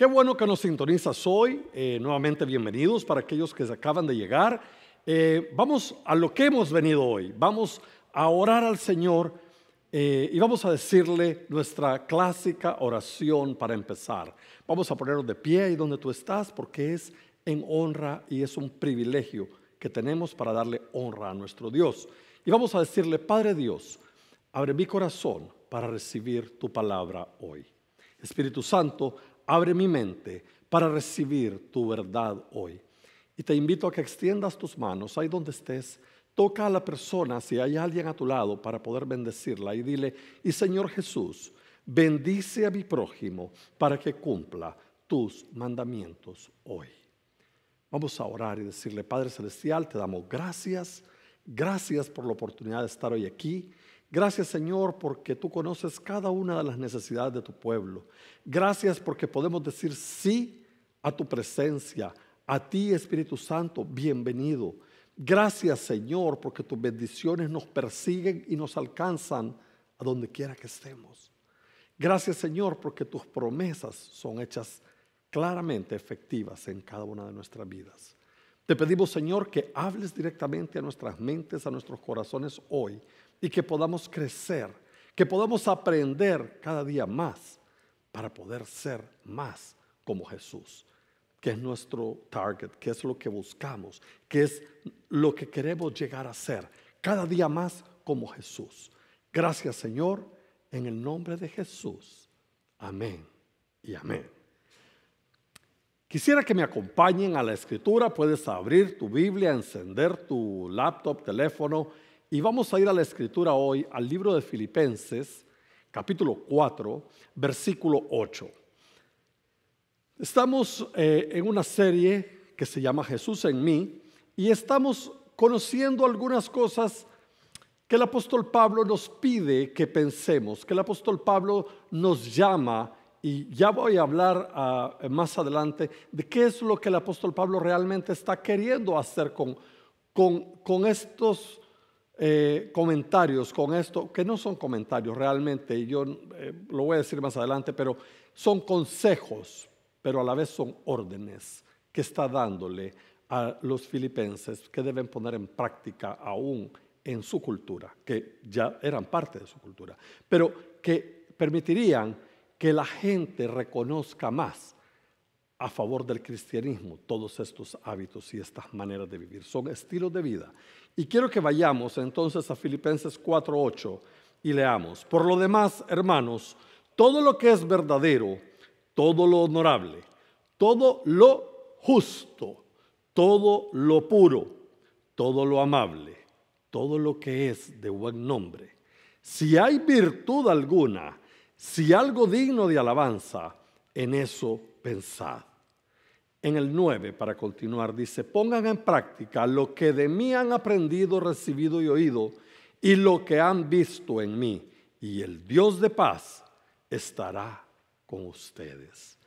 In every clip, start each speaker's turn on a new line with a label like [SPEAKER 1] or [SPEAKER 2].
[SPEAKER 1] Qué bueno que nos sintonizas hoy. Eh, nuevamente bienvenidos para aquellos que se acaban de llegar. Eh, vamos a lo que hemos venido hoy. Vamos a orar al Señor eh, y vamos a decirle nuestra clásica oración para empezar. Vamos a ponernos de pie ahí donde tú estás porque es en honra y es un privilegio que tenemos para darle honra a nuestro Dios. Y vamos a decirle, Padre Dios, abre mi corazón para recibir tu palabra hoy. Espíritu Santo, abre mi mente para recibir tu verdad hoy. Y te invito a que extiendas tus manos ahí donde estés. Toca a la persona si hay alguien a tu lado para poder bendecirla y dile, y Señor Jesús, bendice a mi prójimo para que cumpla tus mandamientos hoy. Vamos a orar y decirle, Padre Celestial, te damos gracias, gracias por la oportunidad de estar hoy aquí. Gracias Señor porque tú conoces cada una de las necesidades de tu pueblo. Gracias porque podemos decir sí a tu presencia. A ti Espíritu Santo, bienvenido. Gracias Señor porque tus bendiciones nos persiguen y nos alcanzan a donde quiera que estemos. Gracias Señor porque tus promesas son hechas claramente efectivas en cada una de nuestras vidas. Te pedimos Señor que hables directamente a nuestras mentes, a nuestros corazones hoy y que podamos crecer, que podamos aprender cada día más para poder ser más como Jesús, que es nuestro target, que es lo que buscamos, que es lo que queremos llegar a ser, cada día más como Jesús. Gracias Señor, en el nombre de Jesús. Amén y amén. Quisiera que me acompañen a la escritura, puedes abrir tu Biblia, encender tu laptop, teléfono y vamos a ir a la escritura hoy, al libro de Filipenses, capítulo 4, versículo 8. Estamos eh, en una serie que se llama Jesús en mí y estamos conociendo algunas cosas que el apóstol Pablo nos pide que pensemos, que el apóstol Pablo nos llama y ya voy a hablar ah, más adelante de qué es lo que el apóstol Pablo realmente está queriendo hacer con, con, con estos eh, comentarios con esto, que no son comentarios realmente, y yo eh, lo voy a decir más adelante, pero son consejos, pero a la vez son órdenes que está dándole a los filipenses que deben poner en práctica aún en su cultura, que ya eran parte de su cultura, pero que permitirían que la gente reconozca más a favor del cristianismo todos estos hábitos y estas maneras de vivir. Son estilos de vida y quiero que vayamos entonces a Filipenses 4.8 y leamos. Por lo demás, hermanos, todo lo que es verdadero, todo lo honorable, todo lo justo, todo lo puro, todo lo amable, todo lo que es de buen nombre. Si hay virtud alguna, si algo digno de alabanza, en eso pensad en el 9 para continuar, dice, pongan en práctica lo que de mí han aprendido, recibido y oído y lo que han visto en mí, y el Dios de paz estará con ustedes.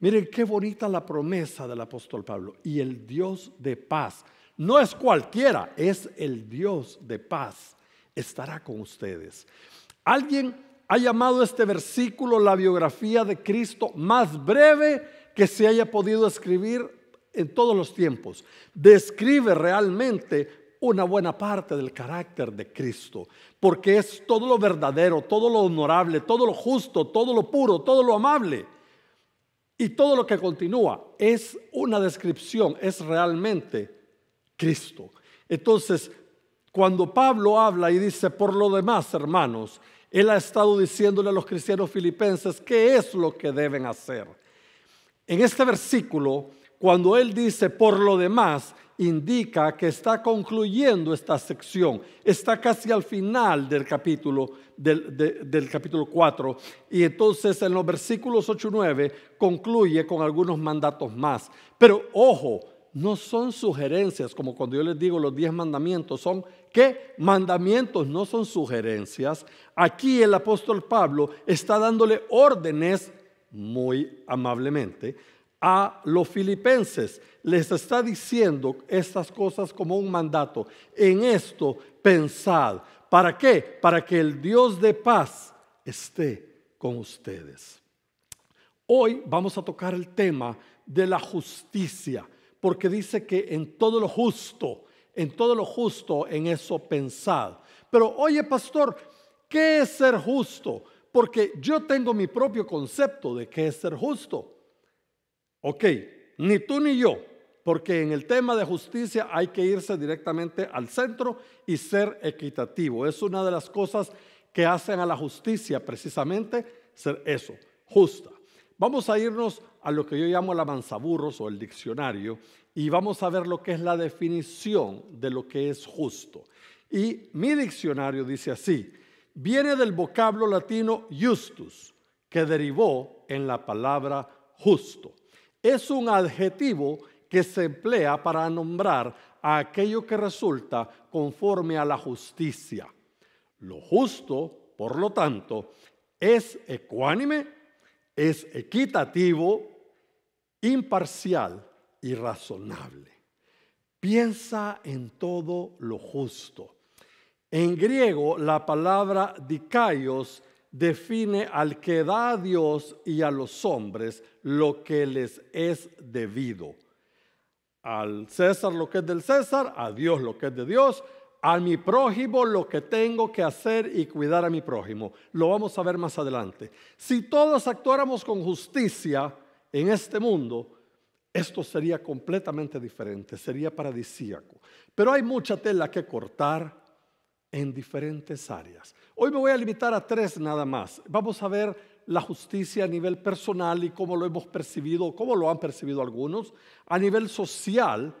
[SPEAKER 1] Miren qué bonita la promesa del apóstol Pablo, y el Dios de paz, no es cualquiera, es el Dios de paz, estará con ustedes. Alguien ha llamado este versículo la biografía de Cristo más breve que se haya podido escribir en todos los tiempos. Describe realmente una buena parte del carácter de Cristo, porque es todo lo verdadero, todo lo honorable, todo lo justo, todo lo puro, todo lo amable. Y todo lo que continúa es una descripción, es realmente Cristo. Entonces, cuando Pablo habla y dice, por lo demás, hermanos, él ha estado diciéndole a los cristianos filipenses qué es lo que deben hacer en este versículo, cuando él dice por lo demás, indica que está concluyendo esta sección, está casi al final del capítulo, del, capítulo 4, y entonces en los versículos 8 y 9 concluye con algunos mandatos más. Pero ojo, no son sugerencias, como cuando yo les digo los diez mandamientos, son qué mandamientos, no son sugerencias. Aquí el apóstol Pablo está dándole órdenes muy amablemente, a los filipenses. Les está diciendo estas cosas como un mandato. En esto pensad. ¿Para qué? Para que el Dios de paz esté con ustedes. Hoy vamos a tocar el tema de la justicia, porque dice que en todo lo justo, en todo lo justo, en eso pensad. Pero oye, pastor, ¿qué es ser justo? Porque yo tengo mi propio concepto de qué es ser justo. Ok, ni tú ni yo, porque en el tema de justicia hay que irse directamente al centro y ser equitativo. Es una de las cosas que hacen a la justicia precisamente ser eso, justa. Vamos a irnos a lo que yo llamo la manzaburros o el diccionario y vamos a ver lo que es la definición de lo que es justo. Y mi diccionario dice así, viene del vocablo latino justus, que derivó en la palabra justo. Es un adjetivo que se emplea para nombrar a aquello que resulta conforme a la justicia. Lo justo, por lo tanto, es ecuánime, es equitativo, imparcial y razonable. Piensa en todo lo justo en griego, la palabra dikaios define al que da a Dios y a los hombres lo que les es debido. Al César lo que es del César, a Dios lo que es de Dios, a mi prójimo lo que tengo que hacer y cuidar a mi prójimo. Lo vamos a ver más adelante. Si todos actuáramos con justicia en este mundo, esto sería completamente diferente, sería paradisíaco. Pero hay mucha tela que cortar, en diferentes áreas. Hoy me voy a limitar a tres nada más. Vamos a ver la justicia a nivel personal y cómo lo hemos percibido, cómo lo han percibido algunos, a nivel social.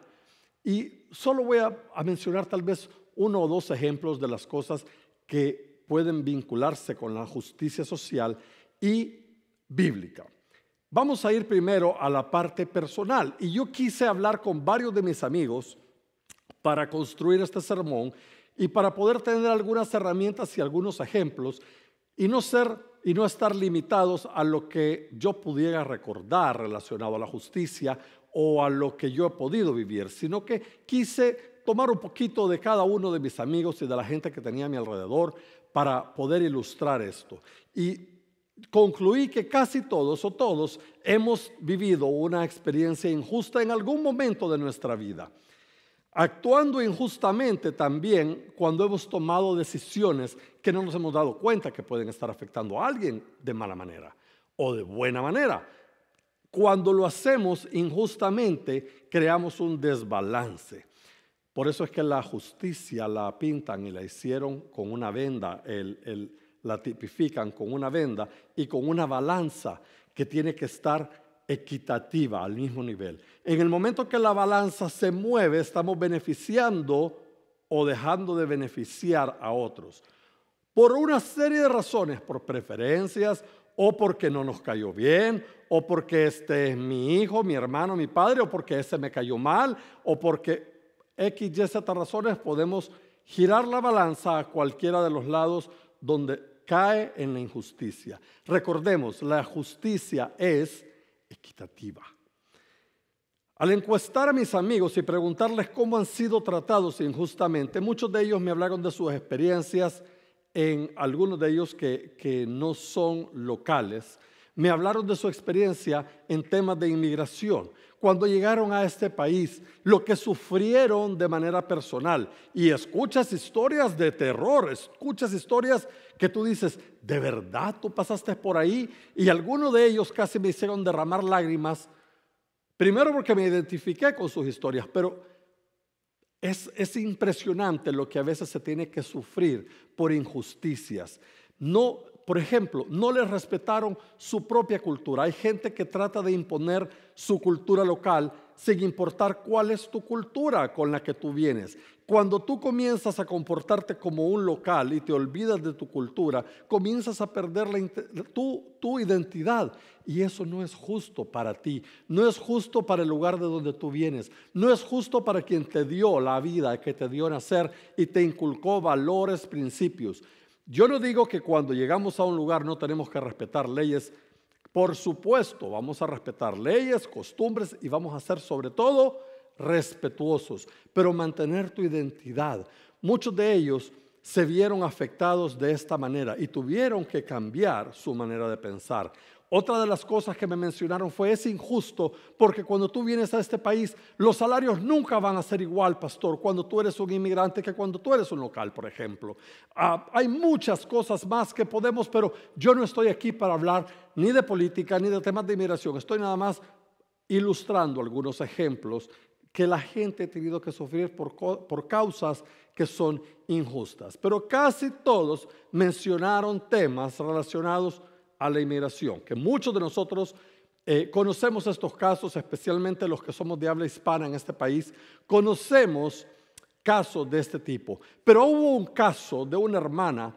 [SPEAKER 1] Y solo voy a, a mencionar tal vez uno o dos ejemplos de las cosas que pueden vincularse con la justicia social y bíblica. Vamos a ir primero a la parte personal. Y yo quise hablar con varios de mis amigos para construir este sermón y para poder tener algunas herramientas y algunos ejemplos y no ser y no estar limitados a lo que yo pudiera recordar relacionado a la justicia o a lo que yo he podido vivir, sino que quise tomar un poquito de cada uno de mis amigos y de la gente que tenía a mi alrededor para poder ilustrar esto. Y concluí que casi todos o todos hemos vivido una experiencia injusta en algún momento de nuestra vida actuando injustamente también cuando hemos tomado decisiones que no nos hemos dado cuenta que pueden estar afectando a alguien de mala manera o de buena manera. Cuando lo hacemos injustamente, creamos un desbalance. Por eso es que la justicia la pintan y la hicieron con una venda, la tipifican con una venda y con una balanza que tiene que estar equitativa, al mismo nivel. En el momento que la balanza se mueve, estamos beneficiando o dejando de beneficiar a otros. Por una serie de razones, por preferencias, o porque no nos cayó bien, o porque este es mi hijo, mi hermano, mi padre, o porque ese me cayó mal, o porque X, Y, Z razones podemos girar la balanza a cualquiera de los lados donde cae en la injusticia. Recordemos, la justicia es equitativa. Al encuestar a mis amigos y preguntarles cómo han sido tratados injustamente, muchos de ellos me hablaron de sus experiencias en algunos de ellos que, que no son locales. Me hablaron de su experiencia en temas de inmigración cuando llegaron a este país, lo que sufrieron de manera personal. Y escuchas historias de terror, escuchas historias que tú dices, ¿de verdad tú pasaste por ahí? Y algunos de ellos casi me hicieron derramar lágrimas, primero porque me identifiqué con sus historias, pero... Es, es impresionante lo que a veces se tiene que sufrir por injusticias. No, por ejemplo, no les respetaron su propia cultura. Hay gente que trata de imponer su cultura local sin importar cuál es tu cultura con la que tú vienes. Cuando tú comienzas a comportarte como un local y te olvidas de tu cultura, comienzas a perder tu, tu identidad. Y eso no es justo para ti, no es justo para el lugar de donde tú vienes, no es justo para quien te dio la vida, que te dio nacer y te inculcó valores, principios. Yo no digo que cuando llegamos a un lugar no tenemos que respetar leyes. Por supuesto, vamos a respetar leyes, costumbres y vamos a ser sobre todo respetuosos, pero mantener tu identidad. Muchos de ellos se vieron afectados de esta manera y tuvieron que cambiar su manera de pensar. Otra de las cosas que me mencionaron fue, es injusto, porque cuando tú vienes a este país, los salarios nunca van a ser igual, pastor, cuando tú eres un inmigrante que cuando tú eres un local, por ejemplo. Ah, hay muchas cosas más que podemos, pero yo no estoy aquí para hablar ni de política, ni de temas de inmigración. Estoy nada más ilustrando algunos ejemplos que la gente ha tenido que sufrir por, por causas que son injustas. Pero casi todos mencionaron temas relacionados con a la inmigración, que muchos de nosotros eh, conocemos estos casos, especialmente los que somos de habla hispana en este país, conocemos casos de este tipo. Pero hubo un caso de una hermana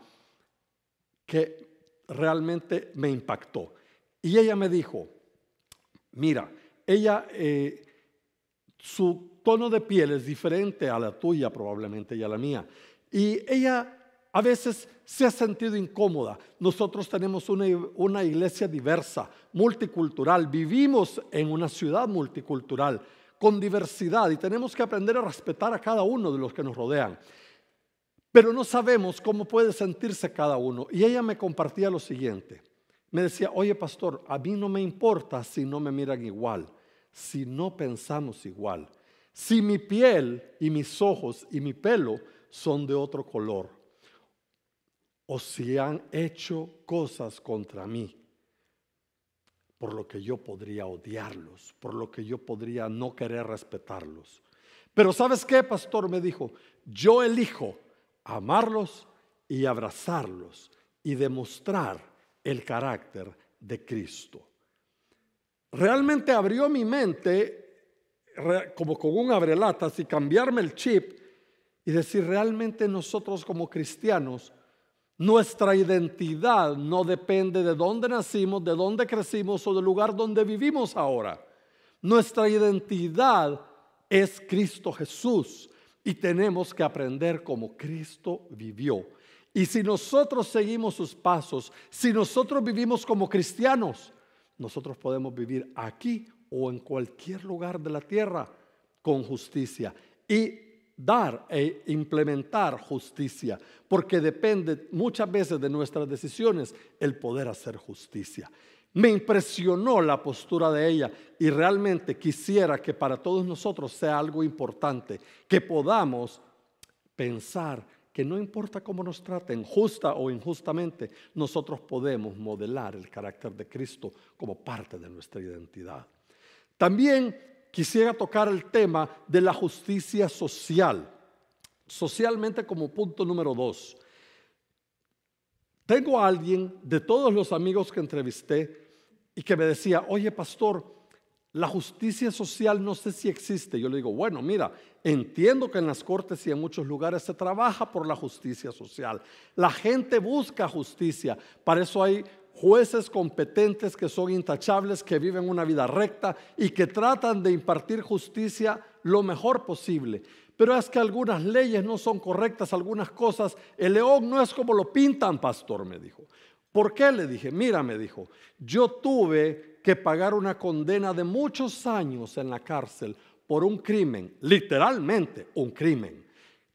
[SPEAKER 1] que realmente me impactó. Y ella me dijo, mira, ella, eh, su tono de piel es diferente a la tuya probablemente y a la mía. Y ella a veces se ha sentido incómoda. Nosotros tenemos una, iglesia diversa, multicultural, vivimos en una ciudad multicultural, con diversidad y tenemos que aprender a respetar a cada uno de los que nos rodean. Pero no sabemos cómo puede sentirse cada uno. Y ella me compartía lo siguiente. Me decía, oye pastor, a mí no me importa si no me miran igual, si no pensamos igual, si mi piel y mis ojos y mi pelo son de otro color o si han hecho cosas contra mí, por lo que yo podría odiarlos, por lo que yo podría no querer respetarlos. Pero sabes qué, pastor me dijo, yo elijo amarlos y abrazarlos y demostrar el carácter de Cristo. Realmente abrió mi mente como con un abrelatas y cambiarme el chip y decir realmente nosotros como cristianos nuestra identidad no depende de dónde nacimos, de dónde crecimos o del lugar donde vivimos ahora. Nuestra identidad es Cristo Jesús y tenemos que aprender como Cristo vivió. Y si nosotros seguimos sus pasos, si nosotros vivimos como cristianos, nosotros podemos vivir aquí o en cualquier lugar de la tierra con justicia y dar e implementar justicia, porque depende muchas veces de nuestras decisiones el poder hacer justicia. Me impresionó la postura de ella y realmente quisiera que para todos nosotros sea algo importante, que podamos pensar que no importa cómo nos traten, justa o injustamente, nosotros podemos modelar el carácter de Cristo como parte de nuestra identidad. También quisiera tocar el tema de la justicia social, socialmente como punto número dos. Tengo a alguien de todos los amigos que entrevisté y que me decía, oye pastor, la justicia social no sé si existe. Yo le digo, bueno, mira, entiendo que en las cortes y en muchos lugares se trabaja por la justicia social. La gente busca justicia. Para eso hay jueces competentes que son intachables, que viven una vida recta y que tratan de impartir justicia lo mejor posible. Pero es que algunas leyes no son correctas, algunas cosas. El león no es como lo pintan, pastor, me dijo. ¿Por qué? Le dije, mira, me dijo, yo tuve que pagar una condena de muchos años en la cárcel por un crimen, literalmente un crimen,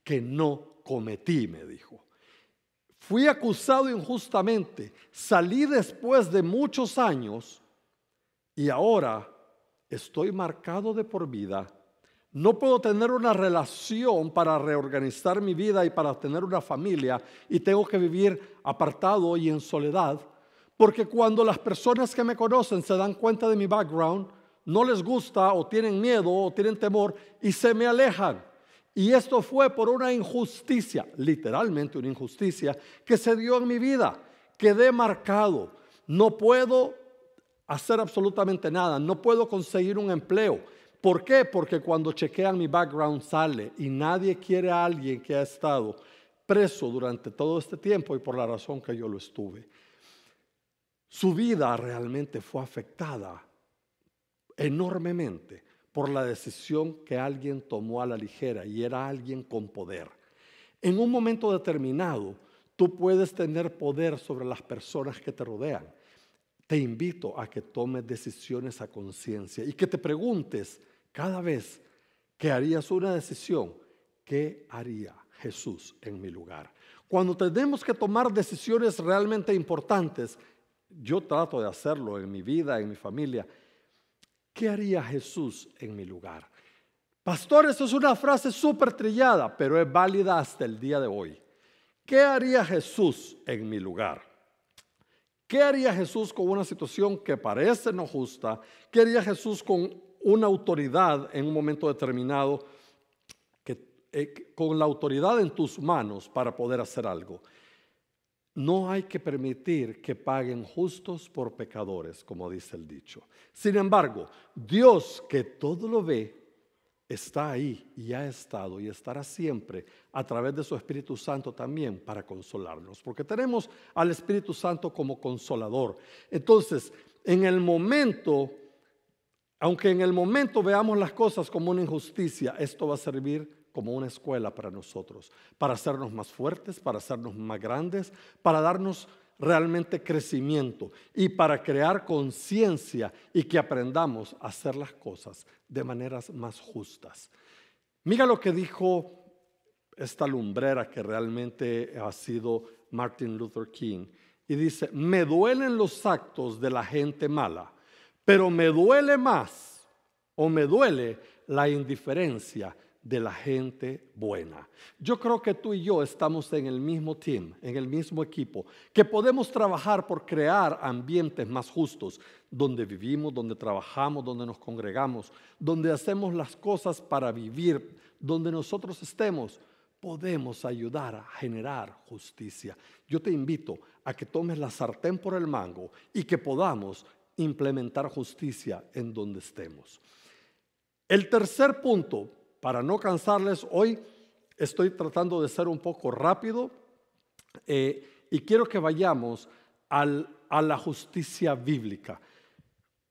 [SPEAKER 1] que no cometí, me dijo fui acusado injustamente, salí después de muchos años y ahora estoy marcado de por vida. No puedo tener una relación para reorganizar mi vida y para tener una familia y tengo que vivir apartado y en soledad, porque cuando las personas que me conocen se dan cuenta de mi background, no les gusta o tienen miedo o tienen temor y se me alejan. Y esto fue por una injusticia, literalmente una injusticia, que se dio en mi vida. Quedé marcado. No puedo hacer absolutamente nada. No puedo conseguir un empleo. ¿Por qué? Porque cuando chequean mi background sale y nadie quiere a alguien que ha estado preso durante todo este tiempo y por la razón que yo lo estuve. Su vida realmente fue afectada enormemente por la decisión que alguien tomó a la ligera y era alguien con poder. En un momento determinado, tú puedes tener poder sobre las personas que te rodean. Te invito a que tomes decisiones a conciencia y que te preguntes cada vez que harías una decisión, ¿qué haría Jesús en mi lugar? Cuando tenemos que tomar decisiones realmente importantes, yo trato de hacerlo en mi vida, en mi familia, ¿Qué haría Jesús en mi lugar? Pastor, esto es una frase súper trillada, pero es válida hasta el día de hoy. ¿Qué haría Jesús en mi lugar? ¿Qué haría Jesús con una situación que parece no justa? ¿Qué haría Jesús con una autoridad en un momento determinado? Eh, con la autoridad en tus manos para poder hacer algo. No hay que permitir que paguen justos por pecadores, como dice el dicho. Sin embargo, Dios que todo lo ve, está ahí y ha estado y estará siempre a través de su Espíritu Santo también para consolarnos, porque tenemos al Espíritu Santo como consolador. Entonces, en el momento, aunque en el momento veamos las cosas como una injusticia, esto va a servir como una escuela para nosotros, para hacernos más fuertes, para hacernos más grandes, para darnos realmente crecimiento y para crear conciencia y que aprendamos a hacer las cosas de maneras más justas. Mira lo que dijo esta lumbrera que realmente ha sido Martin Luther King y dice, me duelen los actos de la gente mala, pero me duele más o me duele la indiferencia de la gente buena. Yo creo que tú y yo estamos en el mismo team, en el mismo equipo, que podemos trabajar por crear ambientes más justos, donde vivimos, donde trabajamos, donde nos congregamos, donde hacemos las cosas para vivir, donde nosotros estemos, podemos ayudar a generar justicia. Yo te invito a que tomes la sartén por el mango y que podamos implementar justicia en donde estemos. El tercer punto para no cansarles, hoy estoy tratando de ser un poco rápido eh, y quiero que vayamos al, a la justicia bíblica.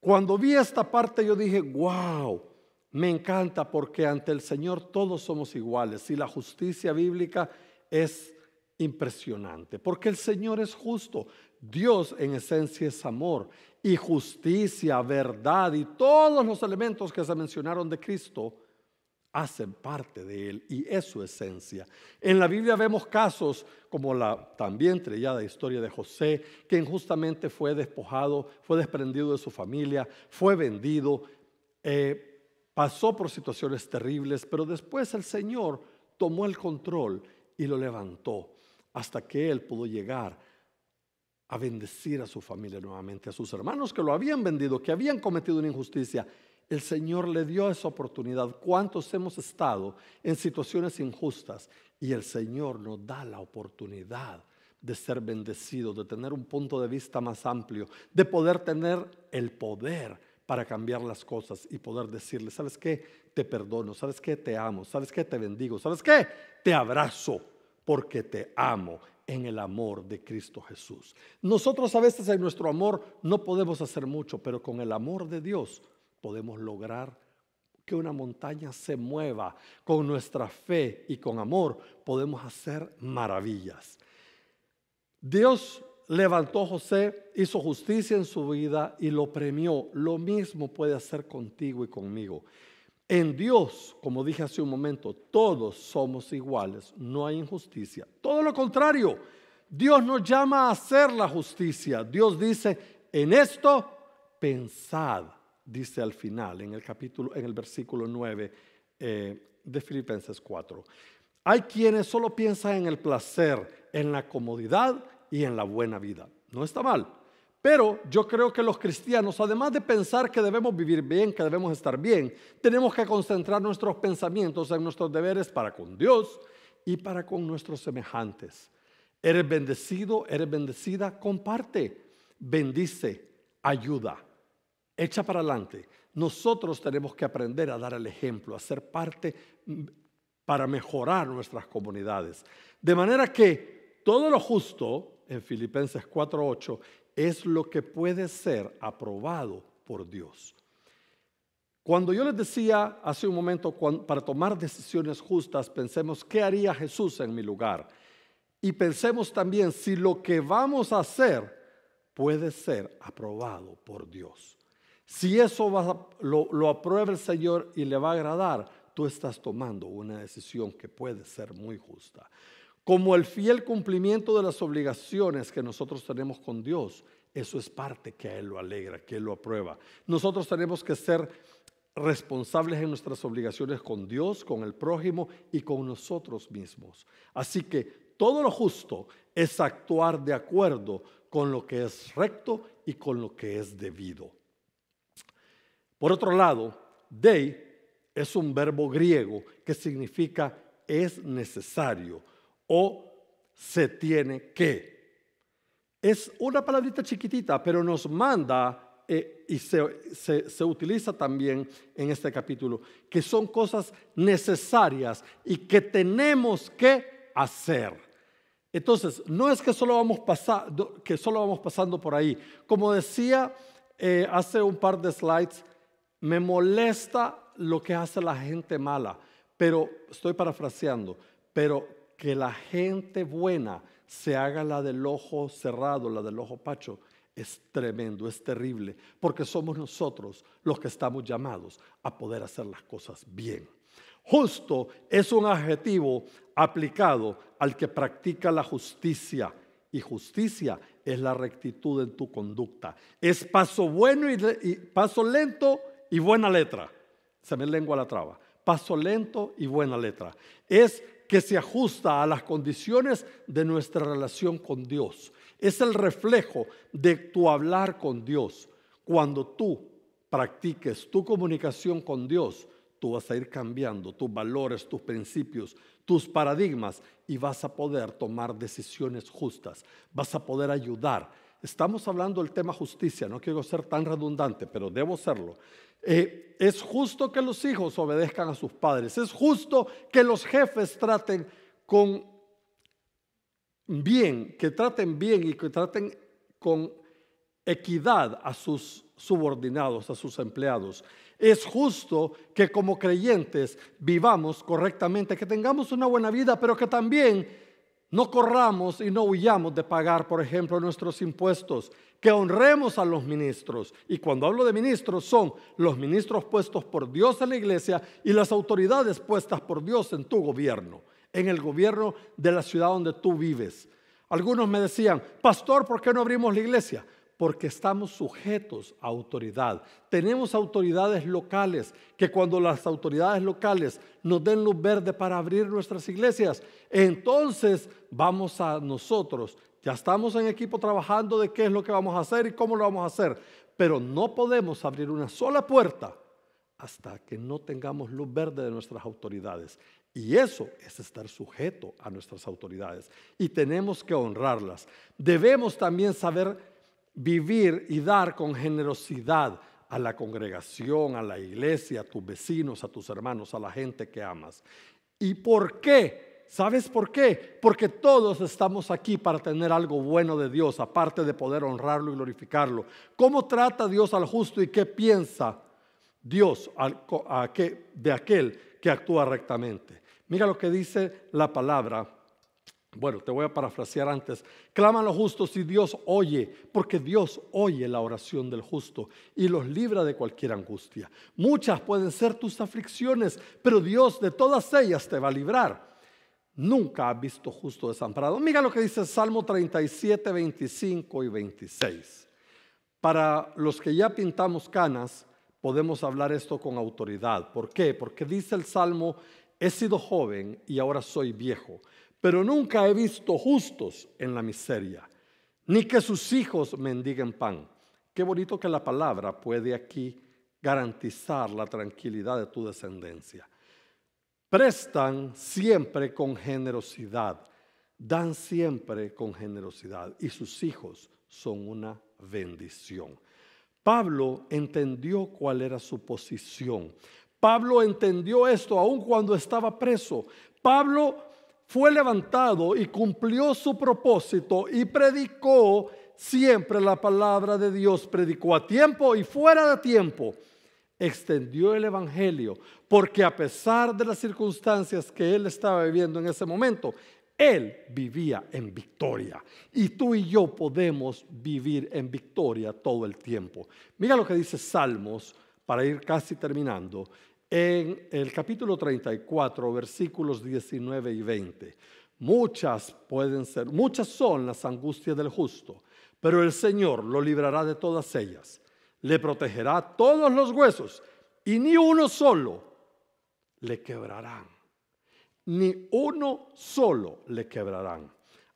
[SPEAKER 1] Cuando vi esta parte yo dije, wow, me encanta porque ante el Señor todos somos iguales y la justicia bíblica es impresionante porque el Señor es justo. Dios en esencia es amor y justicia, verdad y todos los elementos que se mencionaron de Cristo hacen parte de él y es su esencia. En la Biblia vemos casos como la también trellada historia de José, que injustamente fue despojado, fue desprendido de su familia, fue vendido, eh, pasó por situaciones terribles, pero después el Señor tomó el control y lo levantó hasta que él pudo llegar a bendecir a su familia nuevamente, a sus hermanos que lo habían vendido, que habían cometido una injusticia el Señor le dio esa oportunidad. ¿Cuántos hemos estado en situaciones injustas? Y el Señor nos da la oportunidad de ser bendecidos, de tener un punto de vista más amplio, de poder tener el poder para cambiar las cosas y poder decirle, ¿sabes qué? Te perdono, ¿sabes qué? Te amo, ¿sabes qué? Te bendigo, ¿sabes qué? Te abrazo porque te amo en el amor de Cristo Jesús. Nosotros a veces en nuestro amor no podemos hacer mucho, pero con el amor de Dios podemos lograr que una montaña se mueva. Con nuestra fe y con amor podemos hacer maravillas. Dios levantó a José, hizo justicia en su vida y lo premió. Lo mismo puede hacer contigo y conmigo. En Dios, como dije hace un momento, todos somos iguales, no hay injusticia. Todo lo contrario, Dios nos llama a hacer la justicia. Dios dice, en esto pensad dice al final, en el capítulo, en el versículo 9 eh, de Filipenses 4. Hay quienes solo piensan en el placer, en la comodidad y en la buena vida. No está mal. Pero yo creo que los cristianos, además de pensar que debemos vivir bien, que debemos estar bien, tenemos que concentrar nuestros pensamientos en nuestros deberes para con Dios y para con nuestros semejantes. Eres bendecido, eres bendecida, comparte, bendice, ayuda echa para adelante. Nosotros tenemos que aprender a dar el ejemplo, a ser parte mm, para mejorar nuestras comunidades. De manera que todo lo justo, en Filipenses 4.8, es lo que puede ser aprobado por Dios. Cuando yo les decía hace un momento, para tomar decisiones justas, pensemos, ¿qué haría Jesús en mi lugar? Y pensemos también si lo que vamos a hacer puede ser aprobado por Dios. Si eso lo, lo aprueba el Señor y le va a agradar, tú estás tomando una decisión que puede ser muy justa. Como el fiel cumplimiento de las obligaciones que nosotros tenemos con Dios, eso es parte que a Él lo alegra, que Él lo aprueba. Nosotros tenemos que ser responsables en nuestras obligaciones con Dios, con el prójimo y con nosotros mismos. Así que todo lo justo es actuar de acuerdo con lo que es recto y con lo que es debido. Por otro lado, dei es un verbo griego que significa es necesario o se tiene que. Es una palabrita chiquitita, pero nos manda eh, y se, utiliza también en este capítulo, que son cosas necesarias y que tenemos que hacer. Entonces, no es que solo vamos, pasando, que solo vamos pasando por ahí. Como decía eh, hace un par de slides, me molesta lo que hace la gente mala, pero estoy parafraseando, pero que la gente buena se haga la del ojo cerrado, la del ojo pacho, es tremendo, es terrible, porque somos nosotros los que estamos llamados a poder hacer las cosas bien. Justo es un adjetivo aplicado al que practica la justicia. Y justicia es la rectitud en tu conducta. Es paso bueno y, paso lento y buena letra. Se me lengua la traba. Paso lento y buena letra. Es que se ajusta a las condiciones de nuestra relación con Dios. Es el reflejo de tu hablar con Dios. Cuando tú practiques tu comunicación con Dios, tú vas a ir cambiando tus valores, tus principios, tus paradigmas y vas a poder tomar decisiones justas. Vas a poder ayudar estamos hablando del tema justicia, no quiero ser tan redundante, pero debo serlo. Eh, es justo que los hijos obedezcan a sus padres, es justo que los jefes traten con bien, que traten bien y que traten con equidad a sus subordinados, a sus empleados. Es justo que como creyentes vivamos correctamente, que tengamos una buena vida, pero que también no corramos y no huyamos de pagar, por ejemplo, nuestros impuestos, que honremos a los ministros. Y cuando hablo de ministros, son los ministros puestos por Dios en la iglesia y las autoridades puestas por Dios en tu gobierno, en el gobierno de la ciudad donde tú vives. Algunos me decían, pastor, ¿por qué no abrimos la iglesia? porque estamos sujetos a autoridad. Tenemos autoridades locales que cuando las autoridades locales nos den luz verde para abrir nuestras iglesias, entonces vamos a nosotros. Ya estamos en equipo trabajando de qué es lo que vamos a hacer y cómo lo vamos a hacer, pero no podemos abrir una sola puerta hasta que no tengamos luz verde de nuestras autoridades. Y eso es estar sujeto a nuestras autoridades y tenemos que honrarlas. Debemos también saber vivir y dar con generosidad a la congregación, a la iglesia, a tus vecinos, a tus hermanos, a la gente que amas. ¿Y por qué? ¿Sabes por qué? Porque todos estamos aquí para tener algo bueno de Dios, aparte de poder honrarlo y glorificarlo. ¿Cómo trata Dios al justo y qué piensa Dios de aquel que actúa rectamente? Mira lo que dice la palabra bueno, te voy a parafrasear antes. Claman los justos y Dios oye, porque Dios oye la oración del justo y los libra de cualquier angustia. Muchas pueden ser tus aflicciones, pero Dios de todas ellas te va a librar. Nunca ha visto justo desamparado. Mira lo que dice Salmo 37, 25 y 26. Para los que ya pintamos canas, podemos hablar esto con autoridad. ¿Por qué? Porque dice el Salmo, he sido joven y ahora soy viejo pero nunca he visto justos en la miseria, ni que sus hijos mendiguen pan. Qué bonito que la palabra puede aquí garantizar la tranquilidad de tu descendencia. Prestan siempre con generosidad, dan siempre con generosidad y sus hijos son una bendición. Pablo entendió cuál era su posición. Pablo entendió esto aun cuando estaba preso. Pablo fue levantado y cumplió su propósito y predicó siempre la palabra de Dios, predicó a tiempo y fuera de tiempo, extendió el Evangelio, porque a pesar de las circunstancias que él estaba viviendo en ese momento, él vivía en victoria. Y tú y yo podemos vivir en victoria todo el tiempo. Mira lo que dice Salmos para ir casi terminando en el capítulo 34, versículos 19 y 20. Muchas pueden ser, muchas son las angustias del justo, pero el Señor lo librará de todas ellas. Le protegerá todos los huesos y ni uno solo le quebrarán. Ni uno solo le quebrarán.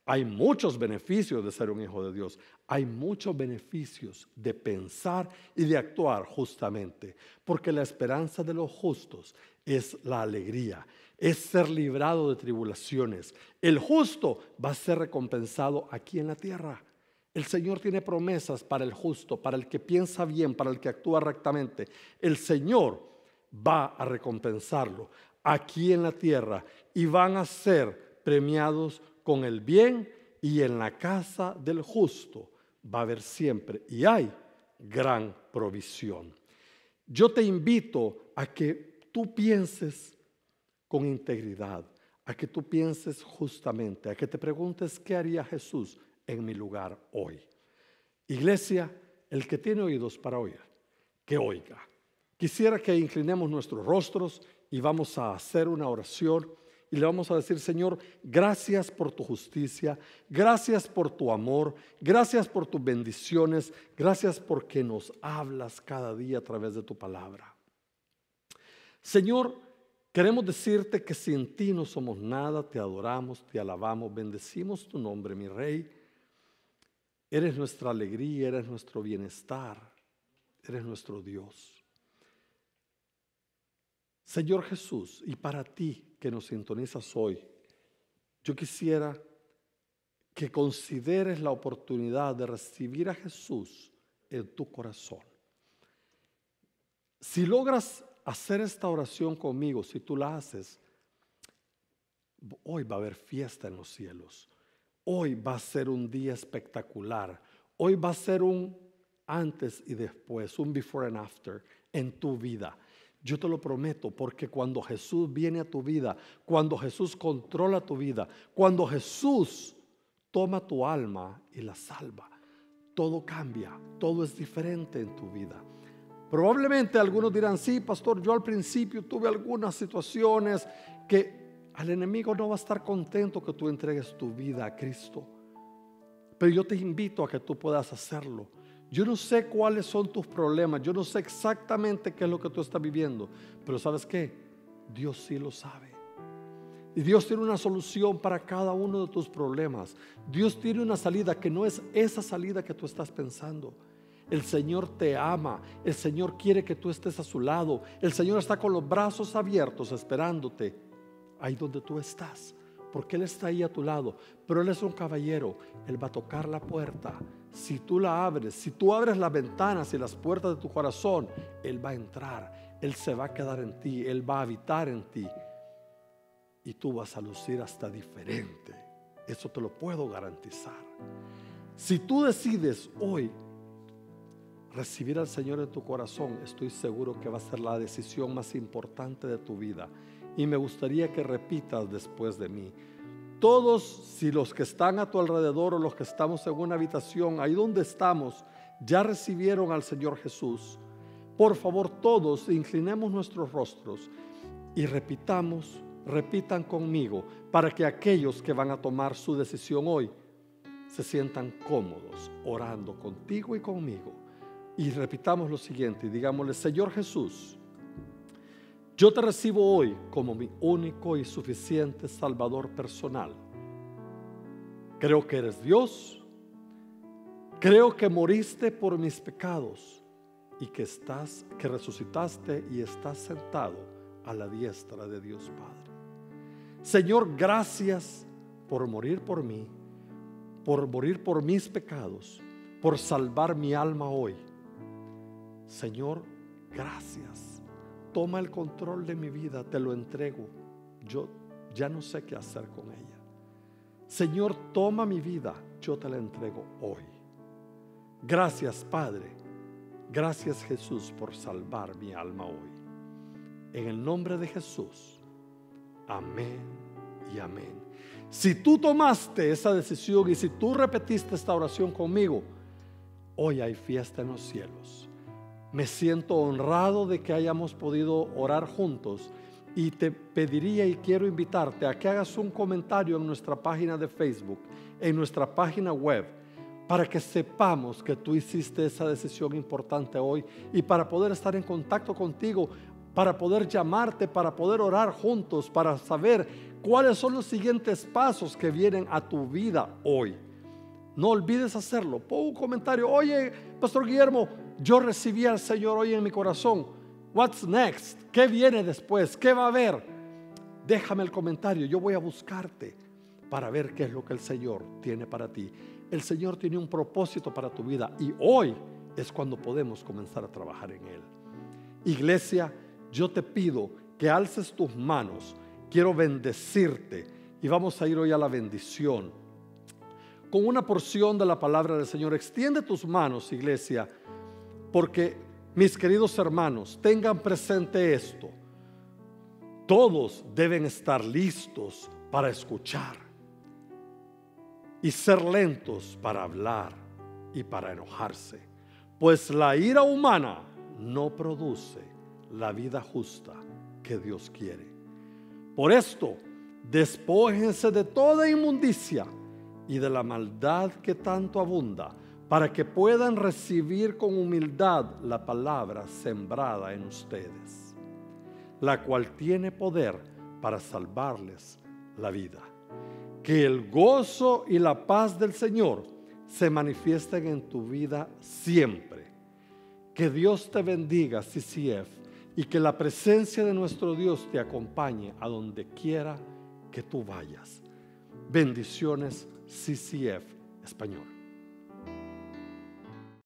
[SPEAKER 1] Hay muchos beneficios de ser un hijo de Dios hay muchos beneficios de pensar y de actuar justamente, porque la esperanza de los justos es la alegría, es ser librado de tribulaciones. El justo va a ser recompensado aquí en la tierra. El Señor tiene promesas para el justo, para el que piensa bien, para el que actúa rectamente. El Señor va a recompensarlo aquí en la tierra y van a ser premiados con el bien y en la casa del justo va a haber siempre y hay gran provisión. Yo te invito a que tú pienses con integridad, a que tú pienses justamente, a que te preguntes qué haría Jesús en mi lugar hoy. Iglesia, el que tiene oídos para oír, que oiga. Quisiera que inclinemos nuestros rostros y vamos a hacer una oración y le vamos a decir, Señor, gracias por tu justicia, gracias por tu amor, gracias por tus bendiciones, gracias porque nos hablas cada día a través de tu palabra. Señor, queremos decirte que sin ti no somos nada, te adoramos, te alabamos, bendecimos tu nombre, mi rey. Eres nuestra alegría, eres nuestro bienestar, eres nuestro Dios. Señor Jesús, y para ti que nos sintonizas hoy, yo quisiera que consideres la oportunidad de recibir a Jesús en tu corazón. Si logras hacer esta oración conmigo, si tú la haces, hoy va a haber fiesta en los cielos. Hoy va a ser un día espectacular. Hoy va a ser un antes y después, un before and after en tu vida. Yo te lo prometo, porque cuando Jesús viene a tu vida, cuando Jesús controla tu vida, cuando Jesús toma tu alma y la salva, todo cambia, todo es diferente en tu vida. Probablemente algunos dirán, sí, pastor, yo al principio tuve algunas situaciones que al enemigo no va a estar contento que tú entregues tu vida a Cristo. Pero yo te invito a que tú puedas hacerlo yo no sé cuáles son tus problemas, yo no sé exactamente qué es lo que tú estás viviendo, pero ¿sabes qué? Dios sí lo sabe. Y Dios tiene una solución para cada uno de tus problemas. Dios tiene una salida que no es esa salida que tú estás pensando. El Señor te ama, el Señor quiere que tú estés a su lado, el Señor está con los brazos abiertos esperándote ahí donde tú estás porque Él está ahí a tu lado. Pero Él es un caballero, Él va a tocar la puerta. Si tú la abres, si tú abres las ventanas y las puertas de tu corazón, Él va a entrar, Él se va a quedar en ti, Él va a habitar en ti. Y tú vas a lucir hasta diferente. Eso te lo puedo garantizar. Si tú decides hoy recibir al Señor en tu corazón, estoy seguro que va a ser la decisión más importante de tu vida y me gustaría que repitas después de mí. Todos, si los que están a tu alrededor o los que estamos en una habitación, ahí donde estamos, ya recibieron al Señor Jesús, por favor todos inclinemos nuestros rostros y repitamos, repitan conmigo, para que aquellos que van a tomar su decisión hoy se sientan cómodos orando contigo y conmigo. Y repitamos lo siguiente digámosle, Señor Jesús, yo te recibo hoy como mi único y suficiente Salvador personal. Creo que eres Dios. Creo que moriste por mis pecados y que estás que resucitaste y estás sentado a la diestra de Dios Padre. Señor, gracias por morir por mí, por morir por mis pecados, por salvar mi alma hoy. Señor, gracias toma el control de mi vida, te lo entrego. Yo ya no sé qué hacer con ella. Señor, toma mi vida, yo te la entrego hoy. Gracias Padre, gracias Jesús por salvar mi alma hoy. En el nombre de Jesús, amén y amén. Si tú tomaste esa decisión y si tú repetiste esta oración conmigo, hoy hay fiesta en los cielos me siento honrado de que hayamos podido orar juntos y te pediría y quiero invitarte a que hagas un comentario en nuestra página de Facebook, en nuestra página web, para que sepamos que tú hiciste esa decisión importante hoy y para poder estar en contacto contigo, para poder llamarte, para poder orar juntos, para saber cuáles son los siguientes pasos que vienen a tu vida hoy. No olvides hacerlo. Pon un comentario. Oye, Pastor Guillermo, yo recibí al Señor hoy en mi corazón. What's next? ¿Qué viene después? ¿Qué va a haber? Déjame el comentario, yo voy a buscarte para ver qué es lo que el Señor tiene para ti. El Señor tiene un propósito para tu vida y hoy es cuando podemos comenzar a trabajar en Él. Iglesia, yo te pido que alces tus manos. Quiero bendecirte y vamos a ir hoy a la bendición. Con una porción de la palabra del Señor, extiende tus manos, iglesia porque, mis queridos hermanos, tengan presente esto. Todos deben estar listos para escuchar y ser lentos para hablar y para enojarse. Pues la ira humana no produce la vida justa que Dios quiere. Por esto, despójense de toda inmundicia y de la maldad que tanto abunda para que puedan recibir con humildad la palabra sembrada en ustedes, la cual tiene poder para salvarles la vida. Que el gozo y la paz del Señor se manifiesten en tu vida siempre. Que Dios te bendiga, CCF, y que la presencia de nuestro Dios te acompañe a donde quiera que tú vayas. Bendiciones, CCF Español.